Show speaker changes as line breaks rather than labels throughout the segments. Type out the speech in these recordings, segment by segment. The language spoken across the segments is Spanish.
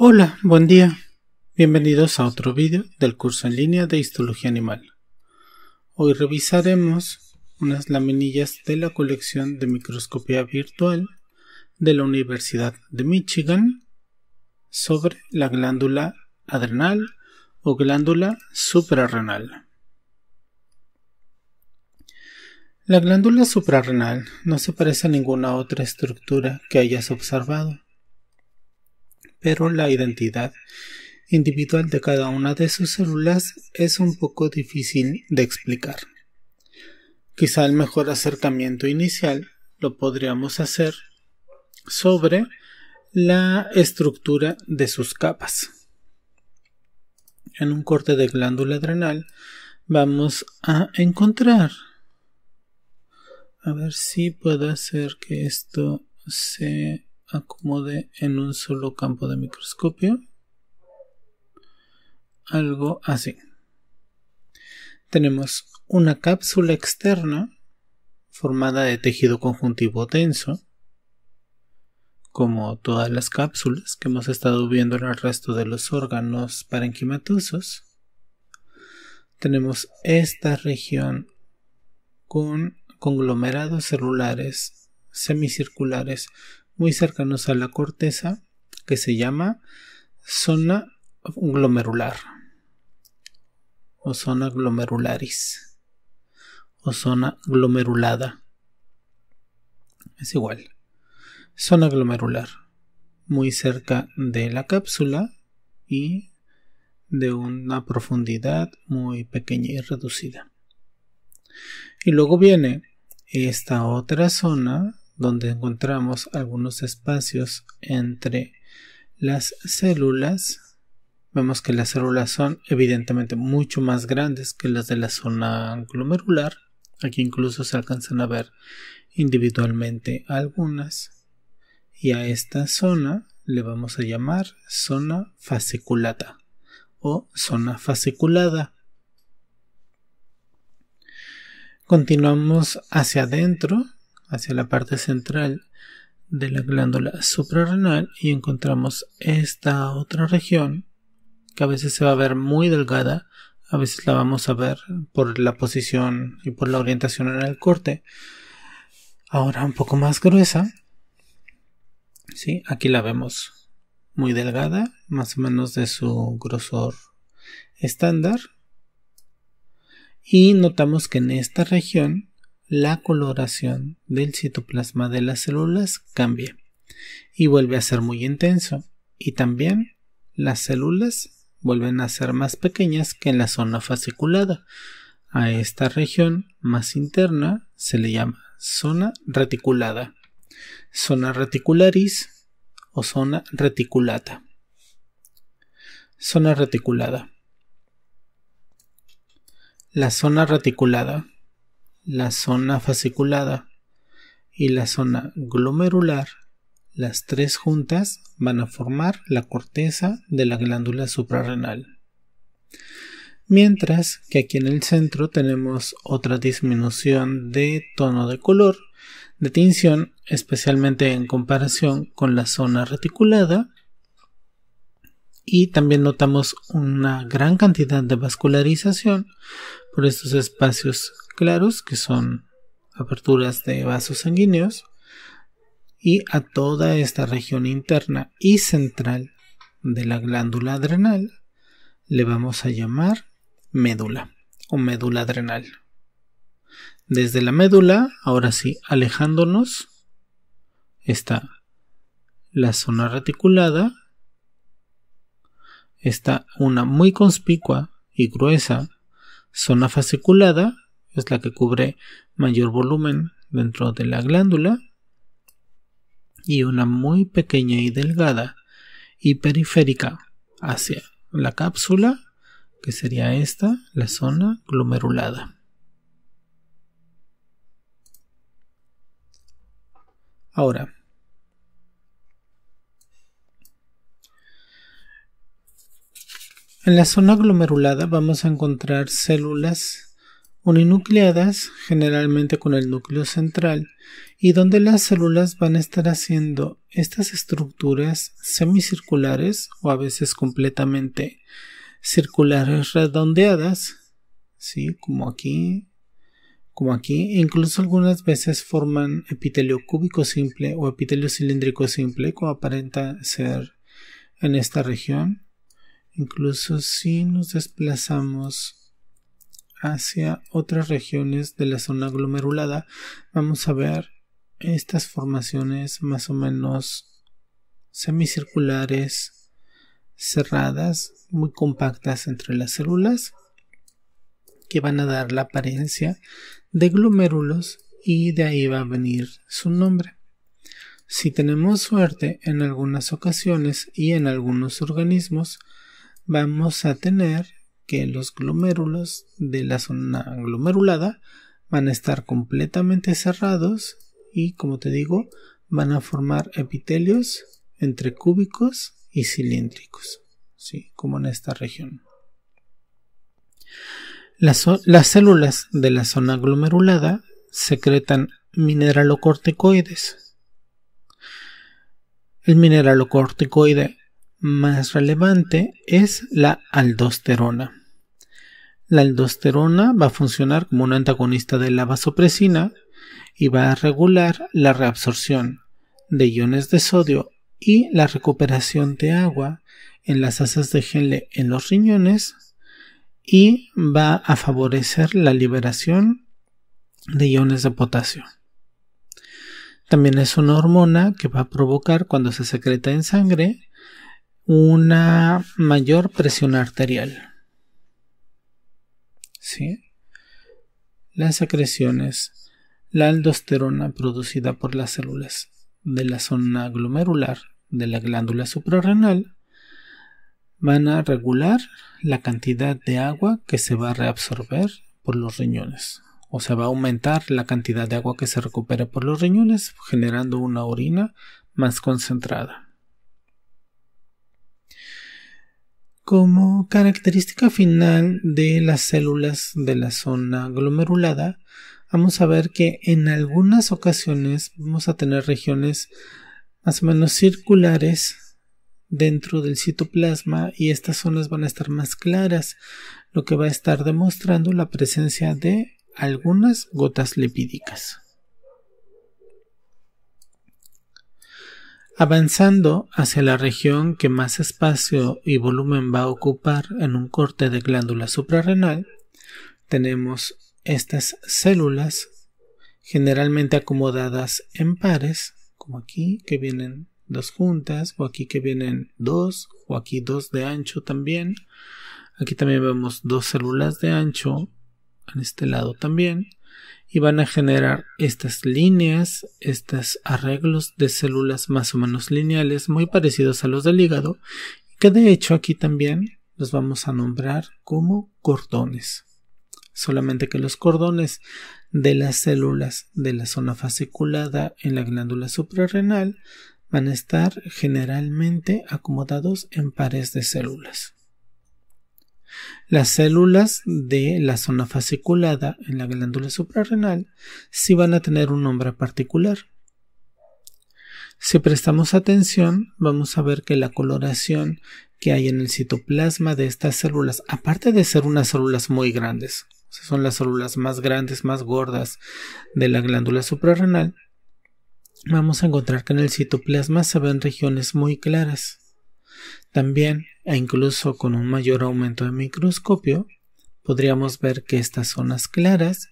Hola, buen día. Bienvenidos a otro vídeo del curso en línea de Histología Animal. Hoy revisaremos unas laminillas de la colección de microscopía virtual de la Universidad de Michigan sobre la glándula adrenal o glándula suprarrenal. La glándula suprarrenal no se parece a ninguna otra estructura que hayas observado pero la identidad individual de cada una de sus células es un poco difícil de explicar. Quizá el mejor acercamiento inicial lo podríamos hacer sobre la estructura de sus capas. En un corte de glándula adrenal vamos a encontrar. A ver si puedo hacer que esto se acomode en un solo campo de microscopio. Algo así. Tenemos una cápsula externa formada de tejido conjuntivo denso, como todas las cápsulas que hemos estado viendo en el resto de los órganos parenquimatosos. Tenemos esta región con conglomerados celulares semicirculares muy cercanos a la corteza que se llama zona glomerular o zona glomerularis o zona glomerulada. Es igual. Zona glomerular muy cerca de la cápsula y de una profundidad muy pequeña y reducida. Y luego viene esta otra zona donde encontramos algunos espacios entre las células. Vemos que las células son evidentemente mucho más grandes que las de la zona glomerular. Aquí incluso se alcanzan a ver individualmente algunas. Y a esta zona le vamos a llamar zona fasciculata o zona fasciculada. Continuamos hacia adentro hacia la parte central de la glándula suprarrenal y encontramos esta otra región que a veces se va a ver muy delgada, a veces la vamos a ver por la posición y por la orientación en el corte. Ahora un poco más gruesa. Sí, aquí la vemos muy delgada, más o menos de su grosor estándar. Y notamos que en esta región la coloración del citoplasma de las células cambia y vuelve a ser muy intenso y también las células vuelven a ser más pequeñas que en la zona fasciculada. A esta región más interna se le llama zona reticulada, zona reticularis o zona reticulata. Zona reticulada. La zona reticulada la zona fasciculada y la zona glomerular, las tres juntas van a formar la corteza de la glándula suprarrenal. Mientras que aquí en el centro tenemos otra disminución de tono de color, de tinción, especialmente en comparación con la zona reticulada. Y también notamos una gran cantidad de vascularización por estos espacios claros, que son aperturas de vasos sanguíneos, y a toda esta región interna y central de la glándula adrenal le vamos a llamar médula o médula adrenal. Desde la médula, ahora sí, alejándonos, está la zona reticulada, está una muy conspicua y gruesa zona fasciculada es la que cubre mayor volumen dentro de la glándula y una muy pequeña y delgada y periférica hacia la cápsula, que sería esta, la zona glomerulada. Ahora, en la zona glomerulada vamos a encontrar células uninucleadas, generalmente con el núcleo central, y donde las células van a estar haciendo estas estructuras semicirculares o a veces completamente circulares redondeadas, ¿sí? como aquí, como aquí, e incluso algunas veces forman epitelio cúbico simple o epitelio cilíndrico simple, como aparenta ser en esta región. Incluso si nos desplazamos hacia otras regiones de la zona glomerulada, vamos a ver estas formaciones más o menos semicirculares, cerradas, muy compactas entre las células, que van a dar la apariencia de glomérulos y de ahí va a venir su nombre. Si tenemos suerte en algunas ocasiones y en algunos organismos, vamos a tener que los glomérulos de la zona glomerulada van a estar completamente cerrados y como te digo van a formar epitelios entre cúbicos y cilíndricos, ¿sí? como en esta región. Las, las, células de la zona glomerulada secretan mineralocorticoides. El mineralocorticoide más relevante es la aldosterona. La aldosterona va a funcionar como un antagonista de la vasopresina y va a regular la reabsorción de iones de sodio y la recuperación de agua en las asas de gel en los riñones y va a favorecer la liberación de iones de potasio. También es una hormona que va a provocar cuando se secreta en sangre una mayor presión arterial las secreciones, la aldosterona producida por las células de la zona glomerular de la glándula suprarrenal van a regular la cantidad de agua que se va a reabsorber por los riñones. O sea, va a aumentar la cantidad de agua que se recupera por los riñones, generando una orina más concentrada. Como característica final de las células de la zona glomerulada, vamos a ver que en algunas ocasiones vamos a tener regiones más o menos circulares dentro del citoplasma y estas zonas van a estar más claras, lo que va a estar demostrando la presencia de algunas gotas lipídicas. avanzando hacia la región que más espacio y volumen va a ocupar en un corte de glándula suprarrenal, tenemos estas células generalmente acomodadas en pares, como aquí que vienen dos juntas, o aquí que vienen dos, o aquí dos de ancho también. Aquí también vemos dos células de ancho, en este lado también y van a generar estas líneas, estos arreglos de células más o menos lineales, muy parecidos a los del hígado, que de hecho aquí también los vamos a nombrar como cordones. Solamente que los cordones de las células de la zona fasciculada en la glándula suprarrenal van a estar generalmente acomodados en pares de células. Las células de la zona fasciculada en la glándula suprarrenal sí van a tener un nombre particular. Si prestamos atención, vamos a ver que la coloración que hay en el citoplasma de estas células, aparte de ser unas células muy grandes, son las células más grandes, más gordas de la glándula suprarrenal, vamos a encontrar que en el citoplasma se ven regiones muy claras. También e incluso con un mayor aumento de microscopio, podríamos ver que estas zonas claras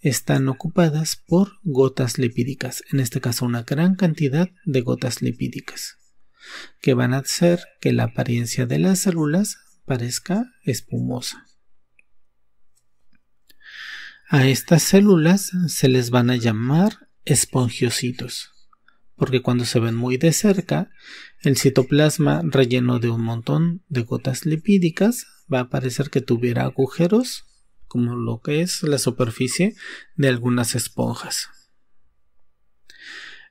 están ocupadas por gotas lipídicas, en este caso una gran cantidad de gotas lipídicas, que van a hacer que la apariencia de las células parezca espumosa. A estas células se les van a llamar espongiocitos porque cuando se ven muy de cerca, el citoplasma relleno de un montón de gotas lipídicas va a parecer que tuviera agujeros, como lo que es la superficie de algunas esponjas.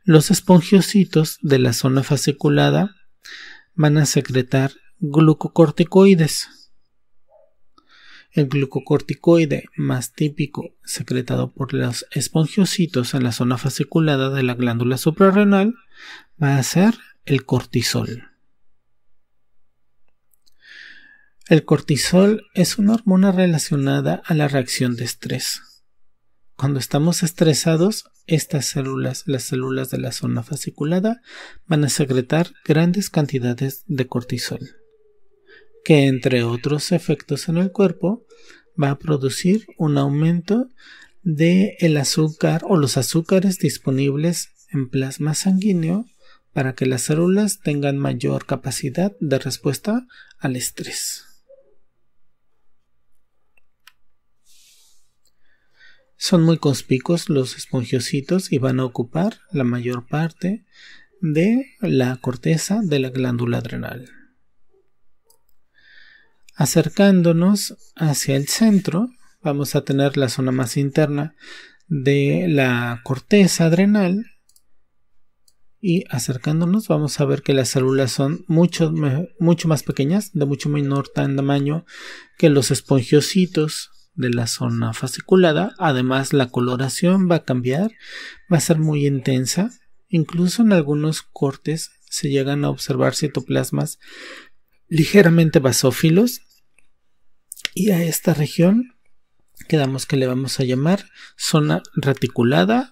Los espongiocitos de la zona fasciculada van a secretar glucocorticoides, el glucocorticoide más típico, secretado por los espongiocitos en la zona fasciculada de la glándula suprarrenal, va a ser el cortisol. El cortisol es una hormona relacionada a la reacción de estrés. Cuando estamos estresados, estas células, las células de la zona fasciculada, van a secretar grandes cantidades de cortisol que entre otros efectos en el cuerpo va a producir un aumento de el azúcar o los azúcares disponibles en plasma sanguíneo para que las células tengan mayor capacidad de respuesta al estrés. Son muy conspicuos los esponjocitos y van a ocupar la mayor parte de la corteza de la glándula adrenal. Acercándonos hacia el centro, vamos a tener la zona más interna de la corteza adrenal y acercándonos vamos a ver que las células son mucho, más pequeñas, de mucho menor tamaño que los espongiositos de la zona fasciculada. Además la coloración va a cambiar, va a ser muy intensa. Incluso en algunos cortes se llegan a observar citoplasmas ligeramente basófilos, y a esta región quedamos que le vamos a llamar zona reticulada,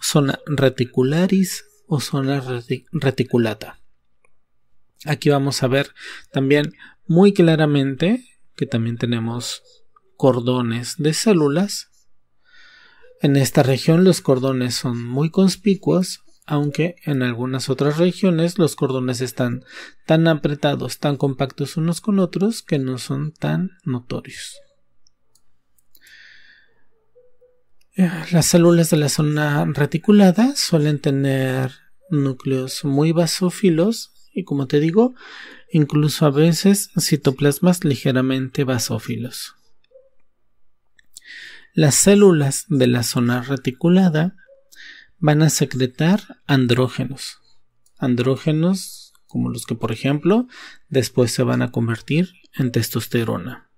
zona reticularis o zona reticulata. Aquí vamos a ver también muy claramente que también tenemos cordones de células. En esta región los cordones son muy conspicuos aunque en algunas otras regiones los cordones están tan apretados, tan compactos unos con otros que no son tan notorios. Eh, las células de la zona reticulada suelen tener núcleos muy basófilos y como te digo, incluso a veces citoplasmas ligeramente basófilos. Las células de la zona reticulada van a secretar andrógenos. Andrógenos como los que, por ejemplo, después se van a convertir en testosterona.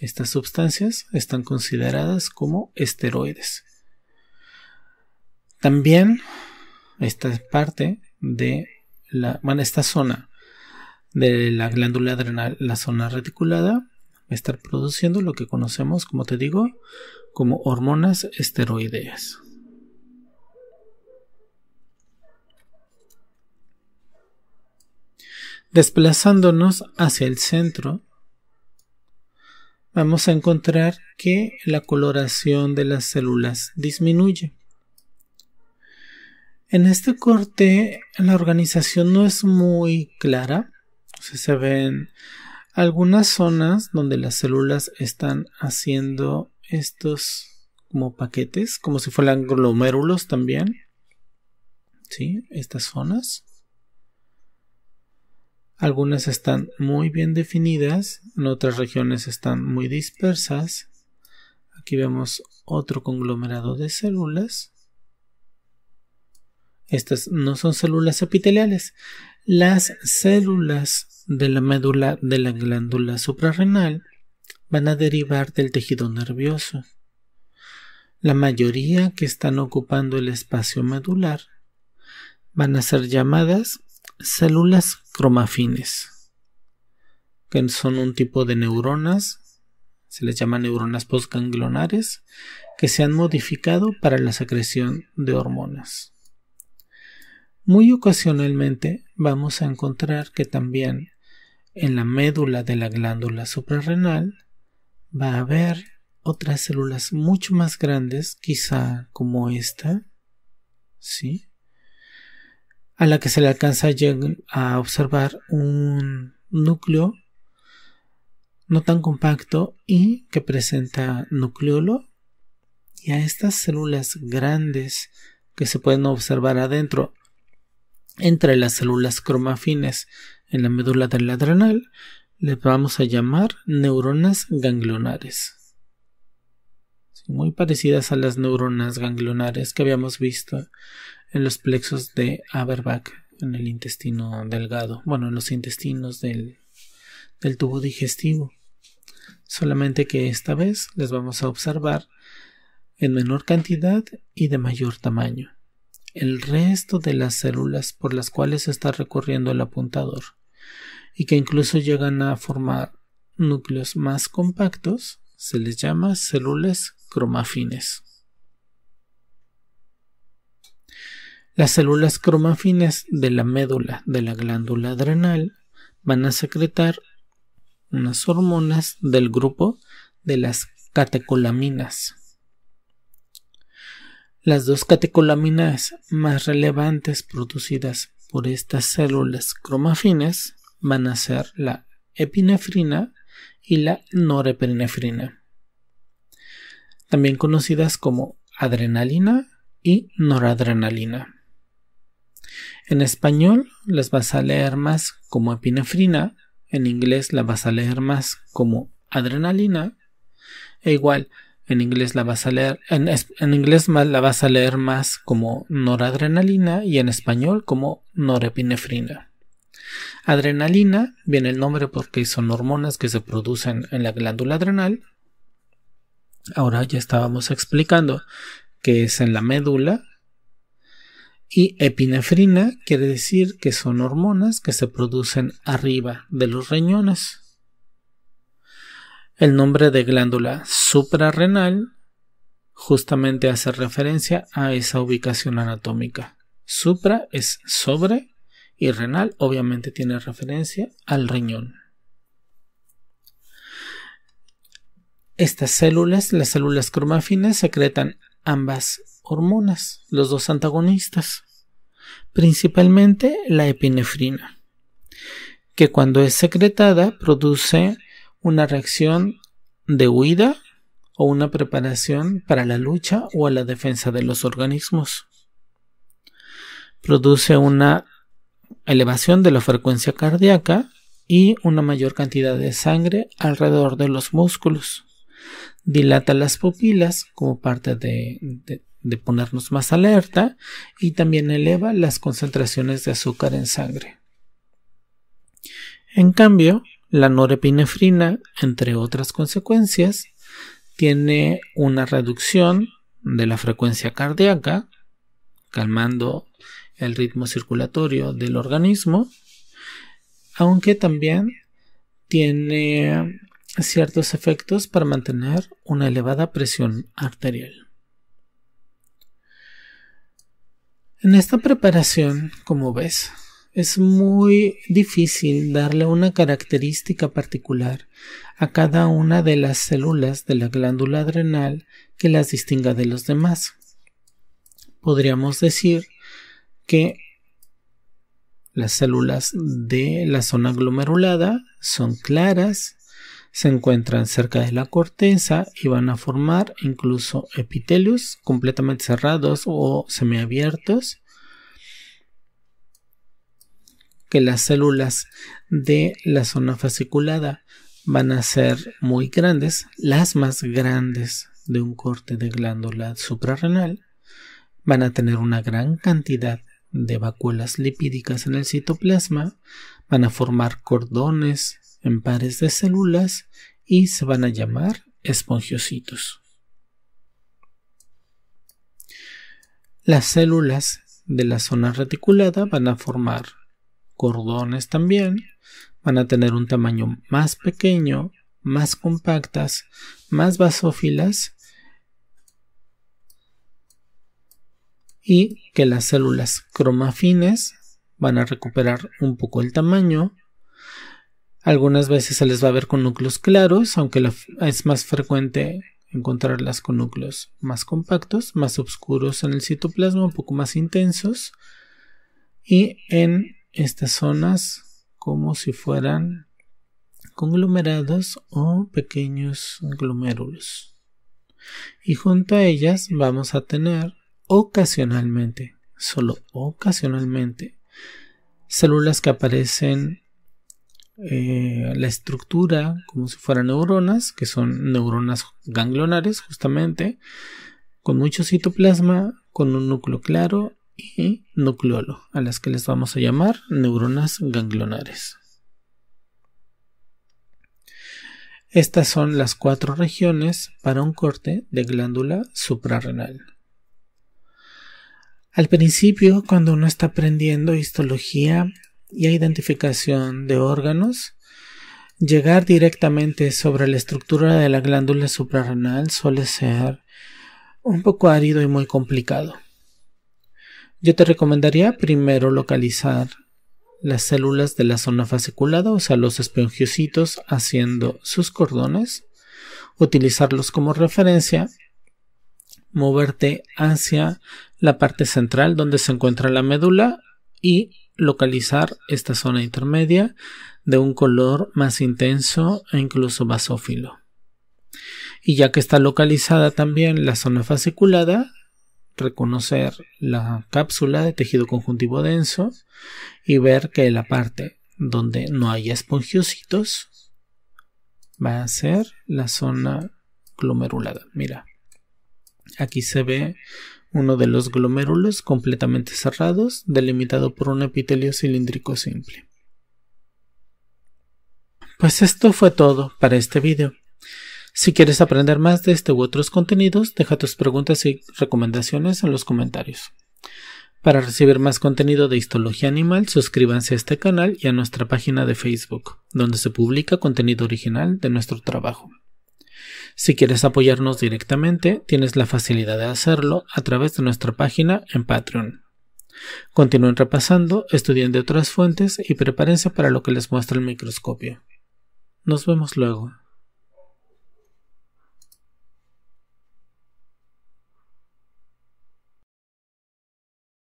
Estas sustancias están consideradas como esteroides. También esta parte de la, bueno, esta zona de la glándula adrenal, la zona reticulada, va a estar produciendo lo que conocemos, como te digo, como hormonas esteroideas. Desplazándonos hacia el centro, vamos a encontrar que la coloración de las células disminuye. En este corte la organización no es muy clara. se ven algunas zonas donde las células están haciendo estos como paquetes, como si fueran glomérulos también. ¿Sí? Estas zonas. Algunas están muy bien definidas, en otras regiones están muy dispersas. Aquí vemos otro conglomerado de células. Estas no son células epiteliales. Las células de la médula de la glándula suprarrenal van a derivar del tejido nervioso. La mayoría que están ocupando el espacio medular van a ser llamadas células cromafines, que son un tipo de neuronas, se les llama neuronas postganglionares, que se han modificado para la secreción de hormonas. Muy ocasionalmente vamos a encontrar que también en la médula de la glándula suprarrenal va a haber otras células mucho más grandes, quizá como esta, ¿sí? a la que se le alcanza a observar un núcleo no tan compacto y que presenta nucleolo y a estas células grandes que se pueden observar adentro entre las células cromafines en la médula del adrenal le vamos a llamar neuronas ganglionares muy parecidas a las neuronas ganglionares que habíamos visto en los plexos de Aberbach, en el intestino delgado, bueno, en los intestinos del, del tubo digestivo. Solamente que esta vez les vamos a observar en menor cantidad y de mayor tamaño. El resto de las células por las cuales está recorriendo el apuntador y que incluso llegan a formar núcleos más compactos se les llama células cromafines. Las células cromafines de la médula de la glándula adrenal van a secretar unas hormonas del grupo de las catecolaminas. Las dos catecolaminas más relevantes producidas por estas células cromafines van a ser la epinefrina y la norepinefrina, también conocidas como adrenalina y noradrenalina. En español las vas a leer más como epinefrina, en inglés la vas a leer más como adrenalina, e igual en inglés la vas a leer inglés la vas a leer más como noradrenalina y en español como norepinefrina. Adrenalina viene el nombre porque son hormonas que se producen en la glándula adrenal. Ahora ya estábamos explicando que es en la médula y epinefrina quiere decir que son hormonas que se producen arriba de los riñones. El nombre de glándula suprarrenal justamente hace referencia a esa ubicación anatómica. Supra es sobre y renal obviamente tiene referencia al riñón. Estas células, las células cromafinas, secretan ambas hormonas, los dos antagonistas, principalmente la epinefrina, que cuando es secretada produce una reacción de huida o una preparación para la lucha o a la defensa de los organismos. Produce una elevación de la frecuencia cardíaca y una mayor cantidad de sangre alrededor de los músculos. Dilata las pupilas como parte de, de, de ponernos más alerta y también eleva las concentraciones de azúcar en sangre. En cambio, la norepinefrina, entre otras consecuencias, tiene una reducción de la frecuencia cardíaca, calmando el ritmo circulatorio del organismo, aunque también tiene ciertos efectos para mantener una elevada presión arterial. En esta preparación, como ves, es muy difícil darle una característica particular a cada una de las células de la glándula adrenal que las distinga de los demás. Podríamos decir que las células de la zona glomerulada son claras, se encuentran cerca de la corteza y van a formar incluso epitelios completamente cerrados o semiabiertos que las células de la zona fasciculada van a ser muy grandes, las más grandes de un corte de glándula suprarrenal, van a tener una gran cantidad de vacuolas lipídicas en el citoplasma, van a formar cordones en pares de células y se van a llamar espongiocitos. Las células de la zona reticulada van a formar cordones también, van a tener un tamaño más pequeño, más compactas, más basófilas y que las células cromafines van a recuperar un poco el tamaño algunas veces se les va a ver con núcleos claros, aunque es más frecuente encontrarlas con núcleos más compactos, más oscuros en el citoplasma, un poco más intensos. Y en estas zonas como si fueran conglomerados o pequeños glomérulos. Y junto a ellas vamos a tener ocasionalmente, solo ocasionalmente, células que aparecen eh, la estructura como si fueran neuronas, que son neuronas ganglionares justamente, con mucho citoplasma, con un núcleo claro y nucleolo, a las que les vamos a llamar neuronas ganglionares. Estas son las cuatro regiones para un corte de glándula suprarrenal. Al principio, cuando uno está aprendiendo histología, y identificación de órganos, llegar directamente sobre la estructura de la glándula suprarrenal suele ser un poco árido y muy complicado. Yo te recomendaría primero localizar las células de la zona fasciculada, o sea, los espongiocitos haciendo sus cordones, utilizarlos como referencia, moverte hacia la parte central donde se encuentra la médula y localizar esta zona intermedia de un color más intenso e incluso basófilo. Y ya que está localizada también la zona fasciculada, reconocer la cápsula de tejido conjuntivo denso y ver que la parte donde no haya espongiositos va a ser la zona glomerulada. Mira, aquí se ve uno de los glomérulos completamente cerrados, delimitado por un epitelio cilíndrico simple. Pues esto fue todo para este video. Si quieres aprender más de este u otros contenidos, deja tus preguntas y recomendaciones en los comentarios. Para recibir más contenido de histología animal, suscríbanse a este canal y a nuestra página de Facebook, donde se publica contenido original de nuestro trabajo. Si quieres apoyarnos directamente, tienes la facilidad de hacerlo a través de nuestra página en Patreon. Continúen repasando, estudiando de otras fuentes y prepárense para lo que les muestra el microscopio. Nos vemos luego.